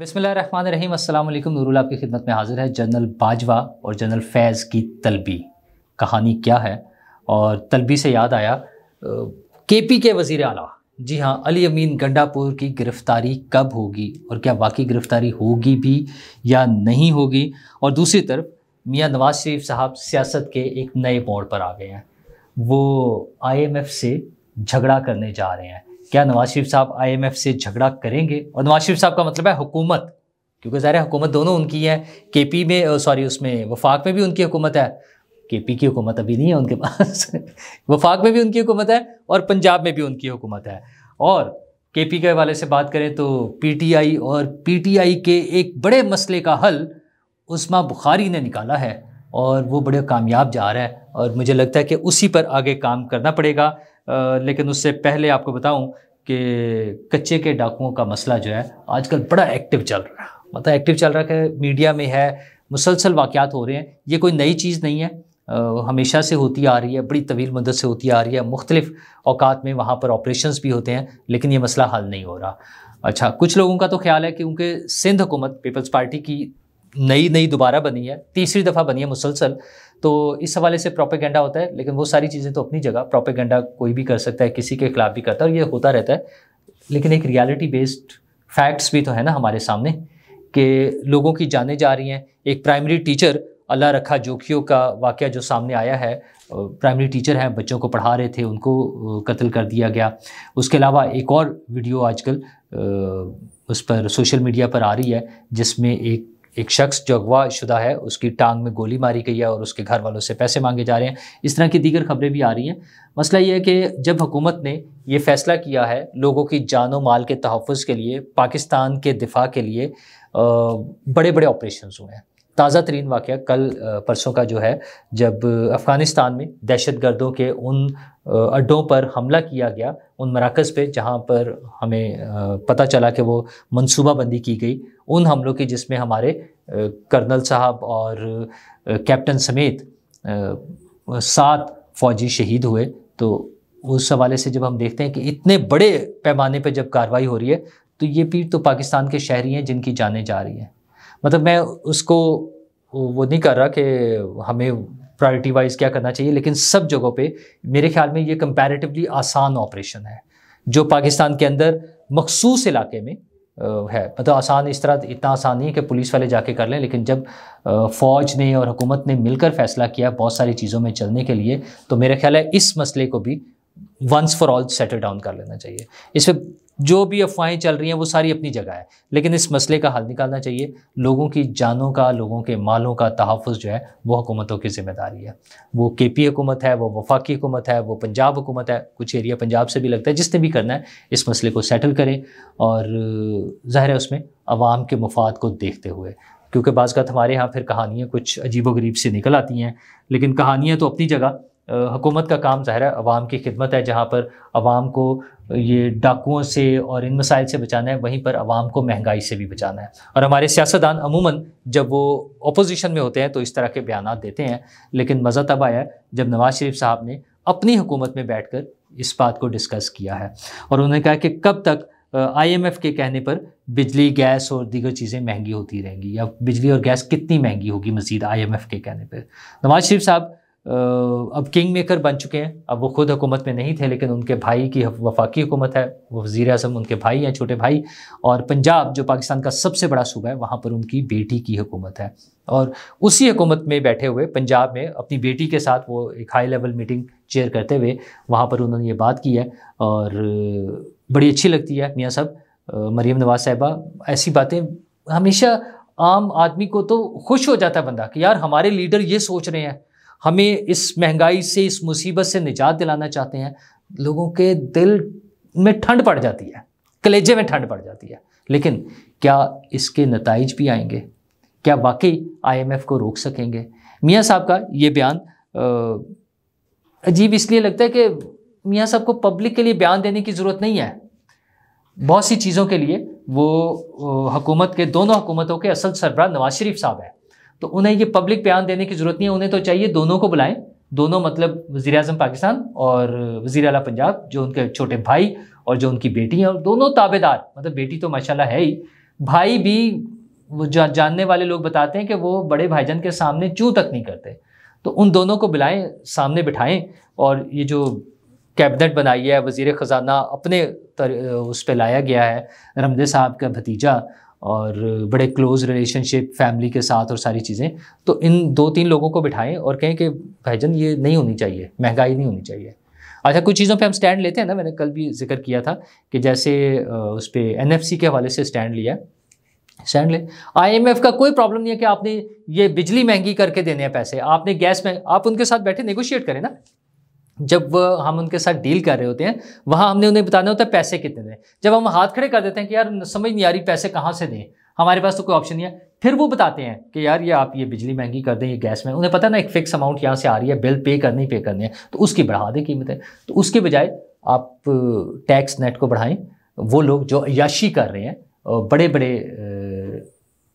बिसमीम अल्लाम नूरुल आपकी खिदमत में हाज़िर है जनरल बाजवा और जनरल फैज़ की तलबी कहानी क्या है और तलबी से याद आया के पी के वज़ी अला जी हाँ अली अमीन गंडापुर की गिरफ़्तारी कब होगी और क्या वाकई गिरफ़्तारी होगी भी या नहीं होगी और दूसरी तरफ मियाँ नवाज़ शरीफ साहब सियासत के एक नए मोड़ पर आ गए हैं वो आई एम एफ़ से झगड़ा करने जा रहे हैं क्या नवाज शरीफ साहब आईएमएफ से झगड़ा करेंगे और नवाज शरीफ साहब का मतलब है हुकूमत क्योंकि ज़ाहिर हुकूमत दोनों उनकी है केपी में सॉरी उसमें वफाक में भी उनकी हुकूमत है केपी की हुकूमत अभी नहीं है उनके पास वफाक में भी उनकी हुकूमत है और पंजाब में भी उनकी हुकूमत है और केपी के हवाले से बात करें तो पीटीआई और पीटीआई के एक बड़े मसले का हल उस्मा बुखारी ने निकाला है और वो बड़े कामयाब जा रहा है और मुझे लगता है कि उसी पर आगे काम करना पड़ेगा आ, लेकिन उससे पहले आपको बताऊं कि कच्चे के डाकुओं का मसला जो है आजकल बड़ा एक्टिव चल रहा है मतलब एक्टिव चल रहा है कि मीडिया में है मुसलसल वाक़ात हो रहे हैं ये कोई नई चीज़ नहीं है हमेशा से होती आ रही है बड़ी तवील मदद से होती आ रही है मुख्तलिफ़ अवकात में वहाँ पर ऑपरेशन भी होते हैं लेकिन ये मसला हल नहीं हो रहा अच्छा कुछ लोगों का तो ख्याल है कि उनके सिंध हुकूमत पीपल्स पार्टी की नई नई दोबारा बनी है तीसरी दफ़ा बनी है मुसलसल तो इस हवाले से प्रोपेगेंडा होता है लेकिन वो सारी चीज़ें तो अपनी जगह प्रोपेगेंडा कोई भी कर सकता है किसी के खिलाफ भी करता है और ये होता रहता है लेकिन एक रियलिटी बेस्ड फैक्ट्स भी तो है ना हमारे सामने कि लोगों की जाने जा रही हैं एक प्राइमरी टीचर अल्लाह रखा जोखियों का वाक़ जो सामने आया है प्राइमरी टीचर हैं बच्चों को पढ़ा रहे थे उनको कत्ल कर दिया गया उसके अलावा एक और वीडियो आजकल उस पर सोशल मीडिया पर आ रही है जिसमें एक एक शख्स जो अगवा शुदा है उसकी टांग में गोली मारी गई है और उसके घर वालों से पैसे मांगे जा रहे हैं इस तरह की दीगर खबरें भी आ रही हैं मसला ये है कि जब हुकूमत ने ये फैसला किया है लोगों की जान व माल के तहफ़ के लिए पाकिस्तान के दिफा के लिए बड़े बड़े ऑपरेशन हुए हैं ताज़ा तरीन वाक़ कल परसों का जो है जब अफ़गानिस्तान में दहशत गर्दों के उन अड्डों पर हमला किया गया उन मराकज़ पे जहाँ पर हमें पता चला कि वो मनसूबाबंदी की गई उन हमलों की जिसमें हमारे कर्नल साहब और कैप्टन समेत सात फ़ौजी शहीद हुए तो उस हवाले से जब हम देखते हैं कि इतने बड़े पैमाने पर जब कार्रवाई हो रही है तो ये पीर तो पाकिस्तान के शहरी हैं जिनकी जाने जा रही हैं मतलब मैं उसको वो नहीं कर रहा कि हमें प्रायोरिटी वाइज क्या करना चाहिए लेकिन सब जगहों पे मेरे ख्याल में ये कंपैरेटिवली आसान ऑपरेशन है जो पाकिस्तान के अंदर मखसूस इलाके में है मतलब आसान इस तरह इतना आसान नहीं है कि पुलिस वाले जाके कर लें लेकिन जब फ़ौज ने और हुकूमत ने मिलकर फ़ैसला किया बहुत सारी चीज़ों में चलने के लिए तो मेरा ख्याल है इस मसले को भी once for all settle down कर लेना चाहिए इस पर जो भी अफवाहें चल रही हैं वो सारी अपनी जगह है लेकिन इस मसले का हल निकालना चाहिए लोगों की जानों का लोगों के मालों का तहफ़ जो है वो हुकूमतों की जिम्मेदारी है वो के पी हुकूमत है वो वफाकी हुकूमत है वो पंजाब हुकूमत है कुछ एरिया पंजाब से भी लगता है जिसने भी करना है इस मसले को सेटल करें और ज़ाहिर है उसमें आवाम के मफाद को देखते हुए क्योंकि बाज़ हमारे यहाँ फिर कहानियाँ कुछ अजीब व गरीब से निकल आती हैं लेकिन कहानियाँ तो अपनी जगह हुकूमत का काम ज़ाहिर है अवाम की खिदमत है जहाँ पर अवाम को ये डाकुओं से और इन मसाइल से बचाना है वहीं पर आवाम को महंगाई से भी बचाना है और हमारे सियासतदान अमूमन जब वो अपोजिशन में होते हैं तो इस तरह के बयान देते हैं लेकिन मज़ा तब आया जब नवाज़ शरीफ साहब ने अपनी हुकूमत में बैठ कर इस बात को डिस्कस किया है और उन्होंने कहा कि कब तक एफ़ के कहने पर बिजली गैस और दीगर चीज़ें महंगी होती रहेंगी या बिजली और गैस कितनी महंगी होगी मजीद एफ़ के कहने पर नवाज़ शरीफ साहब अब किंग मेकर बन चुके हैं अब वो खुद हुकूमत में नहीं थे लेकिन उनके भाई की वफाकी हुकूमत है वो वज़ी अजम उनके भाई हैं छोटे भाई और पंजाब जो पाकिस्तान का सबसे बड़ा सूबा है वहाँ पर उनकी बेटी की हुकूमत है और उसी हुकूमत में बैठे हुए पंजाब में अपनी बेटी के साथ वो एक हाई लेवल मीटिंग चेयर करते हुए वहाँ पर उन्होंने ये बात की है और बड़ी अच्छी लगती है मियाँ साहब मरीम नवाज साहबा ऐसी बातें हमेशा आम आदमी को तो खुश हो जाता है बंदा कि यार हमारे लीडर ये सोच रहे हैं हमें इस महंगाई से इस मुसीबत से निजात दिलाना चाहते हैं लोगों के दिल में ठंड पड़ जाती है कलेजे में ठंड पड़ जाती है लेकिन क्या इसके नतज भी आएंगे क्या वाकई आईएमएफ को रोक सकेंगे मियाँ साहब का ये बयान अजीब इसलिए लगता है कि मियाँ साहब को पब्लिक के लिए बयान देने की ज़रूरत नहीं है बहुत सी चीज़ों के लिए वो हकूमत के दोनों हकूमतों के असल सरबरा नवाज शरीफ साहब हैं तो उन्हें ये पब्लिक बयान देने की ज़रूरत नहीं है उन्हें तो चाहिए दोनों को बुलाएं दोनों मतलब वजी अजम पाकिस्तान और वजी अला पंजाब जो उनके छोटे भाई और जो उनकी बेटी हैं और दोनों ताबेदार मतलब बेटी तो माशाला है ही भाई भी वो जा, जानने वाले लोग बताते हैं कि वो बड़े भाईजान के सामने चूँ तक नहीं करते तो उन दोनों को बुलाएं सामने बिठाएं और ये जो कैबिनेट बनाई है वजीर ख़जाना अपने तर, उस पर लाया गया है रमदे साहब का भतीजा और बड़े क्लोज रिलेशनशिप फैमिली के साथ और सारी चीज़ें तो इन दो तीन लोगों को बिठाएं और कहें कि भाईजन ये नहीं होनी चाहिए महंगाई नहीं होनी चाहिए अच्छा कुछ चीज़ों पे हम स्टैंड लेते हैं ना मैंने कल भी जिक्र किया था कि जैसे उस पर एन के हवाले से स्टैंड लिया स्टैंड ले आईएमएफ का कोई प्रॉब्लम नहीं है कि आपने ये बिजली महंगी करके देने हैं पैसे आपने गैस में आप उनके साथ बैठे नेगोशिएट करें ना जब हम उनके साथ डील कर रहे होते हैं वहाँ हमने उन्हें बताना होता है पैसे कितने दें जब हम हाथ खड़े कर देते हैं कि यार समझ नहीं आ रही पैसे कहाँ से दें हमारे पास तो कोई ऑप्शन नहीं है फिर वो बताते हैं कि यार ये आप ये बिजली महंगी कर दें ये गैस में उन्हें पता है ना एक फिक्स अमाउंट यहाँ से आ रही है बिल पे करनी पे करनी है तो उसकी बढ़ा दें कीमतें तो उसके बजाय आप टैक्स uh, नेट को बढ़ाएं वो लोग जो याशी कर रहे हैं बड़े बड़े uh,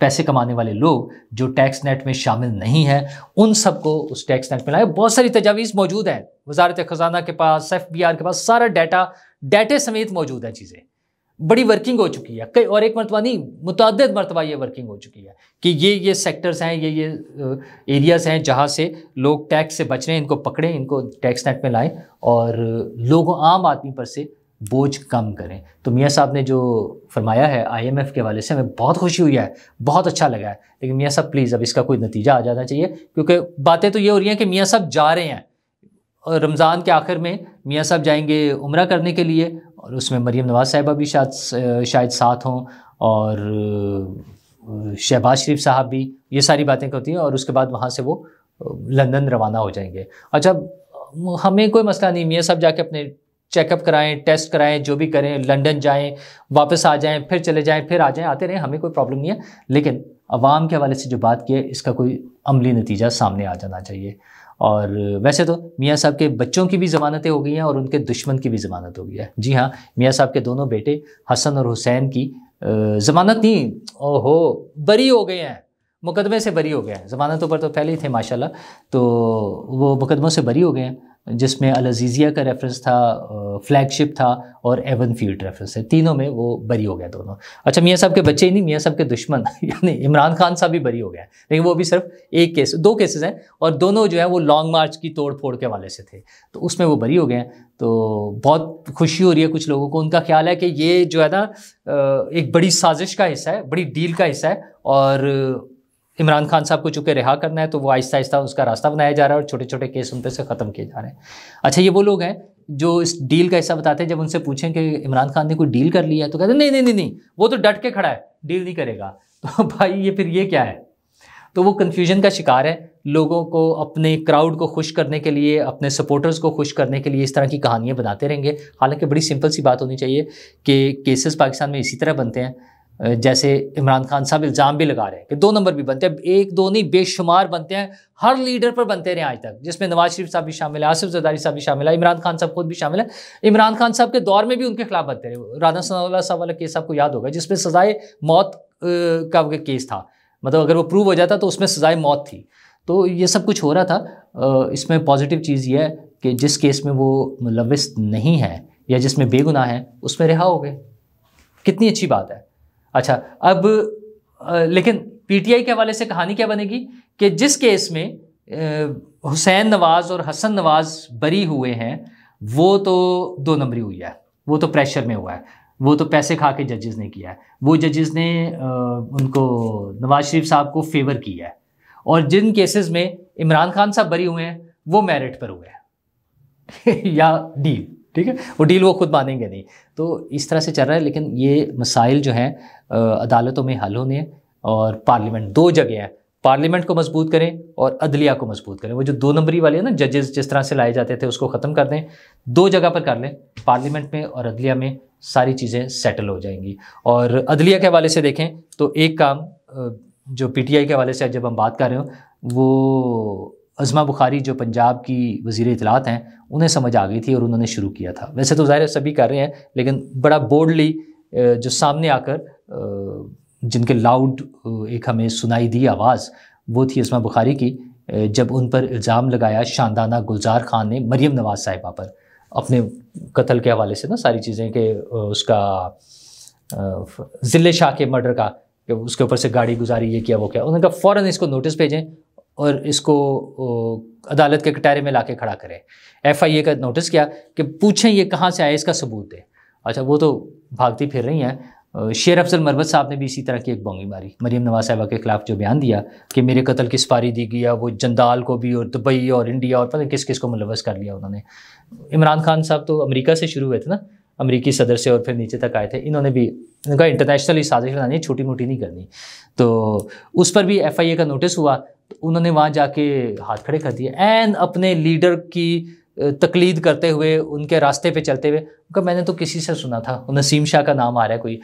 पैसे कमाने वाले लोग जो टैक्स नेट में शामिल नहीं हैं उन सबको उस टैक्स नेट में लाए बहुत सारी तजावीज़ मौजूद हैं वजारत ख़जाना के पास एफ बी आर के पास सारा डाटा डाटे समेत मौजूद है चीज़ें बड़ी वर्किंग हो चुकी है कई और एक मरतबा नहीं मुतद मरतबा ये वर्किंग हो चुकी है कि ये ये सेक्टर्स हैं ये ये एरियाज़ हैं जहाँ से लोग टैक्स से बच रहे हैं इनको पकड़ें इनको टैक्स नेट में लाएं और लोगों आम आदमी पर से बोझ कम करें तो मियाँ साहब ने जो फरमाया है आईएमएफ के वाले से हमें बहुत खुशी हुई है बहुत अच्छा लगा है लेकिन मियाँ साहब प्लीज़ अब इसका कोई नतीजा आ जाना चाहिए क्योंकि बातें तो ये हो रही हैं कि मियाँ साहब जा रहे हैं और रमज़ान के आखिर में मियाँ साहब जाएंगे उम्र करने के लिए और उसमें मरीम नवाज़ साहिबा भी शायद शायद साथ हों और शहबाज शरीफ साहब भी ये सारी बातें करती हैं और उसके बाद वहाँ से वो लंदन रवाना हो जाएंगे अच्छा हमें कोई मसला नहीं मियाँ साहब जाके अपने चेकअप कराएं टेस्ट कराएं जो भी करें लंदन जाएं वापस आ जाएं फिर चले जाएं फिर आ जाएं आते रहें हमें कोई प्रॉब्लम नहीं है लेकिन अवाम के हवाले से जो बात की है इसका कोई अमली नतीजा सामने आ जाना चाहिए और वैसे तो मियाँ साहब के बच्चों की भी ज़मानतें हो गई हैं और उनके दुश्मन की भी ज़मानत हो गई है जी हाँ मियाँ साहब के दोनों बेटे हसन और हुसैन की ज़मानत नहीं ओहो बरी हो गए हैं मुकदमे से बरी हो गए हैं ज़मानतों पर तो पहले ही थे माशाल्लाह तो वो मुकदमों से बरी हो गए हैं जिसमें अलजीज़िया का रेफरेंस था फ्लैगशिप था और एवन फील्ड रेफरेंस है तीनों में वो बरी हो गया दोनों अच्छा मियाँ साहब के बच्चे ही नहीं मियाँ साहब के दुश्मन यानी इमरान खान साहब भी बरी हो गया लेकिन वो भी सिर्फ एक केस दो केसेस हैं और दोनों जो है वो लॉन्ग मार्च की तोड़ फोड़ के वाले से थे तो उसमें वो बरी हो गए हैं तो बहुत खुशी हो रही है कुछ लोगों को उनका ख्याल है कि ये जो है ना एक बड़ी साजिश का हिस्सा है बड़ी डील का हिस्सा है और इमरान खान साहब को चूँकि रिहा करना है तो वो आहिस्ता आहिस्ता उसका रास्ता बनाया जा रहा है और छोटे छोटे केस उनपे से ख़त्म किए जा रहे हैं अच्छा ये वो लोग हैं जो इस डील का हिस्सा बताते हैं जब उनसे पूछें कि इमरान खान ने कोई डील कर लिया है तो कहते हैं नहीं नहीं नहीं नहीं वो तो डट के खड़ा है डील नहीं करेगा तो भाई ये फिर ये क्या है तो वो कन्फ्यूजन का शिकार है लोगों को अपने क्राउड को खुश करने के लिए अपने सपोर्टर्स को खुश करने के लिए इस तरह की कहानियाँ बनाते रहेंगे हालांकि बड़ी सिंपल सी बात होनी चाहिए कि केसेस पाकिस्तान में इसी तरह बनते हैं जैसे इमरान खान साहब इल्ज़ाम भी लगा रहे हैं कि दो नंबर भी बनते हैं एक दो नहीं बेशुमार बनते हैं हर लीडर पर बनते रहे आज तक जिसमें नवाज शरीफ साहब भी शामिल है आसिफ जदारी साहब भी शामिल है इमरान खान साहब खुद भी शामिल है इमरान खान साहब के दौर में भी उनके खिलाफ बनते रहे राधा सना साहब वाला केस आपको याद होगा जिसमें सजाए मौत का केस था मतलब अगर वो प्रूव हो जाता तो उसमें सजाए मौत थी तो ये सब कुछ हो रहा था इसमें पॉजिटिव चीज़ ये है कि जिस केस में वो मुलविस नहीं है या जिसमें बेगुनाह है उसमें रिहा हो गए कितनी अच्छी बात है अच्छा अब लेकिन पीटीआई के हवाले से कहानी क्या बनेगी कि जिस केस में हुसैन नवाज़ और हसन नवाज़ बरी हुए हैं वो तो दो नंबरी हुई है वो तो प्रेशर में हुआ है वो तो पैसे खा के जजेस ने किया है वो जजेस ने उनको नवाज शरीफ साहब को फेवर किया है और जिन केसेस में इमरान खान साहब बरी हुए हैं वो मेरिट पर हुए हैं या डील ठीक है वो डील वो खुद मानेंगे नहीं तो इस तरह से चल रहा है लेकिन ये मसाइल जो हैं अदालतों में हल होने हैं और पार्लियामेंट दो जगह हैं पार्लियामेंट को मजबूत करें और अदलिया को मजबूत करें वो जो दो नंबरी वाले हैं ना जजेस जिस तरह से लाए जाते थे उसको ख़त्म कर दें दो जगह पर कर लें पार्लियामेंट में और अदलिया में सारी चीज़ें सेटल हो जाएंगी और अदलिया के हवाले से देखें तो एक काम जो पीटीआई के हवाले से जब हम बात कर रहे हो वो अज़मा बुखारी जो पंजाब की वजीर इतलात हैं उन्हें समझ आ गई थी और उन्होंने शुरू किया था वैसे तो ज़ाहिर सभी कर रहे हैं लेकिन बड़ा बोल्डली जो सामने आकर जिनके लाउड एक हमें सुनाई दी आवाज़ वो थी इसमा बुखारी की जब उन पर इल्ज़ाम लगाया शानदाना गुलजार खान ने मरीम नवाज़ साहिबा पर अपने कत्ल के हवाले से ना सारी चीज़ें कि उसका ज़िले शाह के मर्डर का उसके ऊपर से गाड़ी गुजारी ये किया वो क्या उन्होंने कहा फ़ौरन इसको नोटिस भेजें और इसको अदालत के कटारे में ला के खड़ा करें एफ आई ए का नोटिस किया कि पूछें ये कहाँ से आए इसका सबूत दे अच्छा वो तो भागती फिर रही हैं शेर अफजल मरवत साहब ने भी इसी तरह की एक बोंगी मारी मरीम नवाज साहबा के खिलाफ जो बयान दिया कि मेरे कत्ल की सफारी दी गई वो जंदाल को भी और दुबई और इंडिया और पता किस किस को मुलवस कर लिया उन्होंने इमरान खान साहब तो अमरीका से शुरू हुए थे ना अमरीकी सदर से और फिर नीचे तक आए थे इन्होंने भी इनका इंटरनेशनली साजिश बनानी छोटी मोटी नहीं करनी तो उस पर भी एफ आई ए का नोटिस हुआ उन्होंने वहाँ जाके हाथ खड़े कर दिए एंड अपने लीडर की तकलीद करते हुए उनके रास्ते पे चलते हुए उनका मैंने तो किसी से सुना था नसीम शाह का नाम आ रहा है कोई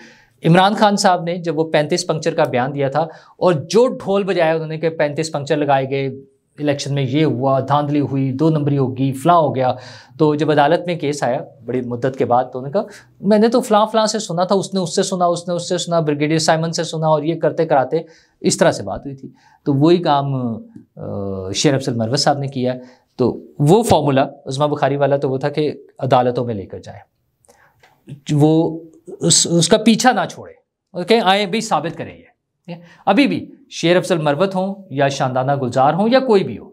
इमरान खान साहब ने जब वो पैंतीस पंक्चर का बयान दिया था और जो ढोल बजाया उन्होंने के पैंतीस पंक्चर लगाए गए इलेक्शन में ये हुआ धांधली हुई दो नंबरी होगी फ्लाँ हो गया तो जब अदालत में केस आया बड़ी मुद्दत के बाद तो उन्होंने कहा मैंने तो फ्लाँ फ्लाँ से सुना था उसने उससे सुना उसने उससे सुना ब्रिगेडियर साइमन से सुना और ये करते कराते इस तरह से बात हुई थी तो वही काम शेर अफसल मरवत साहब ने किया तो वो फार्मूला उस्मा बुखारी वाला तो वो था कि अदालतों में लेकर जाए वो उस, उसका पीछा ना छोड़े ओके आए भी साबित करें ये अभी भी शेर अफसल मरवत हों या शानदाना गुलजार हों या कोई भी हो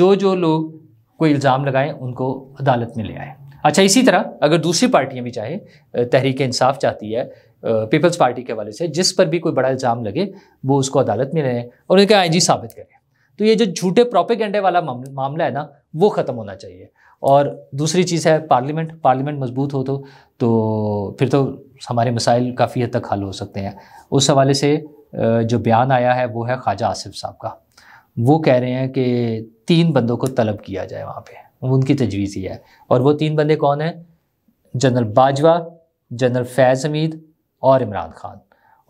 जो जो लोग कोई इल्ज़ाम लगाएं उनको अदालत में ले आए अच्छा इसी तरह अगर दूसरी पार्टियां भी चाहे तहरीक इंसाफ चाहती है पीपल्स पार्टी के हवाले से जिस पर भी कोई बड़ा इल्ज़ाम लगे वो उसको अदालत में रहें और उनके आई साबित करें तो ये जो झूठे प्रोपेगेंडे वाला मामला है ना वो ख़त्म होना चाहिए और दूसरी चीज़ है पार्लियामेंट पार्लियामेंट मजबूत हो तो तो फिर तो हमारे मसाइल काफ़ी हद तक हल हो सकते हैं उस हवाले से जो बयान आया है वो है ख्वाजा आसिफ साहब का वो कह रहे हैं कि तीन बंदों को तलब किया जाए वहाँ पे उनकी तजवीज़ ही है और वो तीन बंदे कौन हैं जनरल बाजवा जनरल फैज़ हमीद और इमरान खान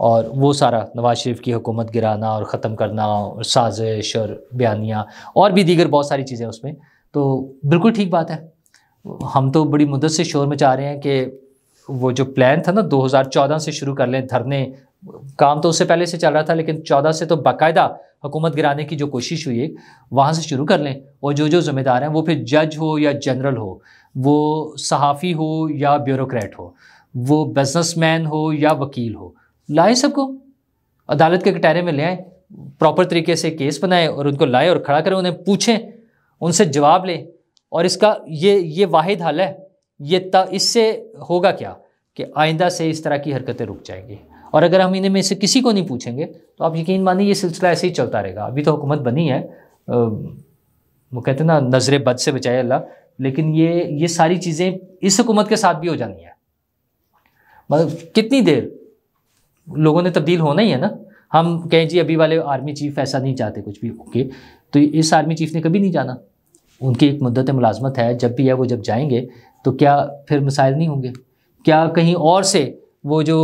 और वो सारा नवाज़ शरीफ की हुकूमत गिराना और ख़त्म करना और साजिश और बयानियाँ और भी दीगर बहुत सारी चीज़ें उसमें तो बिल्कुल ठीक बात है हम तो बड़ी मुद्दत से शोर में चाह रहे हैं कि वो जो प्लान था ना 2014 से शुरू कर लें धरने काम तो उससे पहले से चल रहा था लेकिन 14 से तो बाकायदा हुकूमत गिराने की जो कोशिश हुई है वहाँ से शुरू कर लें और जो जो ज़िम्मेदार हैं वो फिर जज हो या जनरल हो वो सहाफ़ी हो या ब्यूरोक्रेट हो वो बिजनेसमैन हो या वकील हो लाए सबको अदालत के कटारे में ले आए प्रॉपर तरीके से केस बनाए और उनको लाए और खड़ा करें उन्हें पूछें उनसे जवाब लें और इसका ये ये वाहिद हल है ये इससे होगा क्या कि आइंदा से इस तरह की हरकतें रुक जाएंगी और अगर हम इन्हें में से किसी को नहीं पूछेंगे तो आप यकीन मानिए ये सिलसिला ऐसे ही चलता रहेगा अभी तो हुकूमत बनी है वो कहते हैं ना नज़र बद से बचाए अल्लाह लेकिन ये ये सारी चीज़ें इस हुकूमत के साथ भी हो जानी है मतलब कितनी देर लोगों ने तब्दील होना ही है ना हम कहें जी अभी वाले आर्मी चीफ ऐसा नहीं चाहते कुछ भी ओके तो इस आर्मी चीफ ने कभी नहीं जाना उनकी एक मदत मुलाजमत है जब भी है वो जब जाएंगे तो क्या फिर मसाइल नहीं होंगे क्या कहीं और से वो जो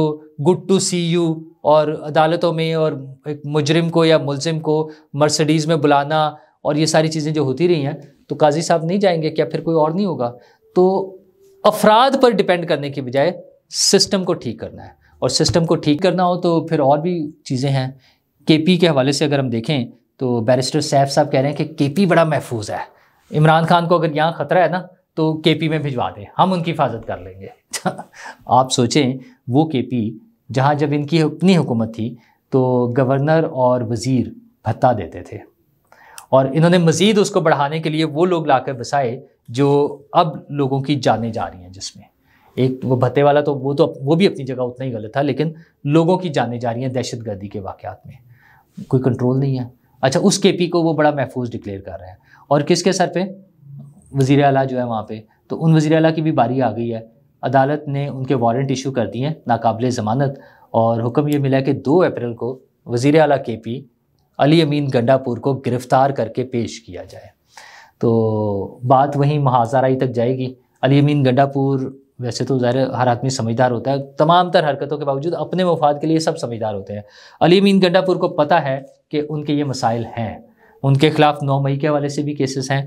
गुड टू सी यू और अदालतों में और एक मुजरिम को या मुलजिम को मर्सडीज़ में बुलाना और ये सारी चीज़ें जो होती रही हैं तो काजी साहब नहीं जाएंगे क्या फिर कोई और नहीं होगा तो अफराद पर डिपेंड करने के बजाय सिस्टम को ठीक करना है और सिस्टम को ठीक करना हो तो फिर और भी चीज़ें हैं के पी के हवाले से अगर हम देखें तो बैरिस्टर सैफ साहब कह रहे हैं कि के पी बड़ा महफूज है इमरान खान को अगर यहाँ ख़तरा है ना तो के पी में भिजवा दें हम उनकी हिफाजत कर लेंगे आप सोचें वो के पी जहाँ जब इनकी अपनी हुकूमत थी तो गवर्नर और वज़ीर भत्ता देते थे और इन्होंने मज़ीद उसको बढ़ाने के लिए वो लोग लाकर बसाए जो अब लोगों की जाने जा रही हैं जिसमें एक वो भत्ते वाला तो वो तो वो भी अपनी जगह उतना ही गलत था लेकिन लोगों की जाने जा रही हैं दहशत गर्दी के वाक़ात में कोई कंट्रोल नहीं है अच्छा उस के पी को वो बड़ा महफूज डिक्लेयर कर रहे हैं और किसके सर पे वज़ी अला जो है वहाँ पर तो उन वज़ी अला की भी बारी आ गई है अदालत ने उनके वारंट इशू कर दिए हैं नाकबले ज़मानत और हुक्म ये मिला कि दो अप्रैल को वज़ी अला के पी अली अमीन गंडापुर को गिरफ़्तार करके पेश किया जाए तो बात वहीं महाजाराई तक जाएगी अली अमीन गंडापुर वैसे तो ज़ाहिर हर आदमी समझदार होता है तमाम तर हरकतों के बावजूद अपने मफाद के लिए सब समझदार होते हैं अली मीन गड्ढापुर को पता है कि उनके ये मसाइल हैं उनके खिलाफ नौ मई के हवाले से भी केसेस हैं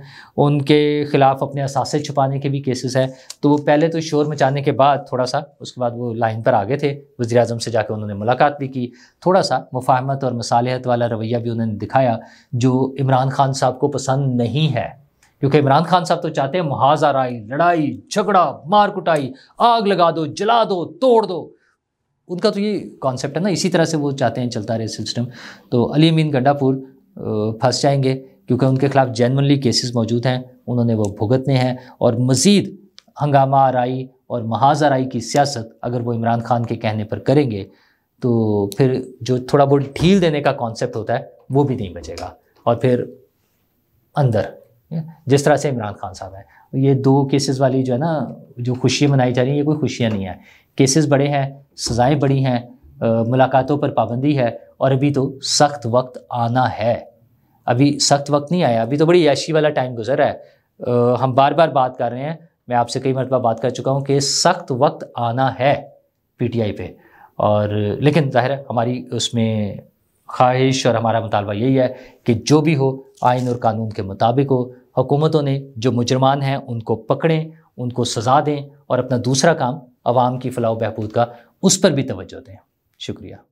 उनके खिलाफ अपने असासे छुपाने के भी केसेस हैं तो वो पहले तो शोर मचाने के बाद थोड़ा सा उसके बाद वो लाइन पर आ गए थे वजी अजम से जाकर उन्होंने मुलाकात भी की थोड़ा सा मुफाहमत और मसालहत वाला रवैया भी उन्होंने दिखाया जो इमरान खान साहब को पसंद नहीं है क्योंकि इमरान खान साहब तो चाहते हैं मुहाजाराई लड़ाई झगड़ा मार कुटाई आग लगा दो जला दो तोड़ दो उनका तो ये कॉन्सेप्ट है ना इसी तरह से वो चाहते हैं चलता रहे सिस्टम तो अली अमीन गड्डापुर फंस जाएंगे क्योंकि उनके खिलाफ जेनवनली केसेस मौजूद हैं उन्होंने वो भुगतने हैं और मज़ीद हंगामा आराई और महाजाराई की सियासत अगर वो इमरान खान के कहने पर करेंगे तो फिर जो थोड़ा बहुत ढील देने का कॉन्सेप्ट होता है वो भी नहीं बचेगा और फिर अंदर जिस तरह से इमरान खान साहब हैं ये दो केसेस वाली जो है ना जो खुशियाँ मनाई जा रही हैं ये कोई खुशियाँ नहीं हैं केसेस बड़े हैं सज़ाएँ बड़ी हैं मुलाकातों पर पाबंदी है और अभी तो सख्त वक्त आना है अभी सख्त वक्त नहीं आया अभी तो बड़ी याशी वाला टाइम गुजर है आ, हम बार बार बात कर रहे हैं मैं आपसे कई मरतबा बात कर चुका हूँ कि सख्त वक्त आना है पीटीआई पे और लेकिन ज़ाहिर है हमारी उसमें ख्वाहिश और हमारा मुतालबा यही है कि जो भी हो आइन और कानून के मुताबिक हो हुकूमतों ने जो मुजरमान हैं उनको पकड़ें उनको सज़ा दें और अपना दूसरा काम आवाम की फ़लाह बहबूद का उस पर भी तोज्जो दें शुक्रिया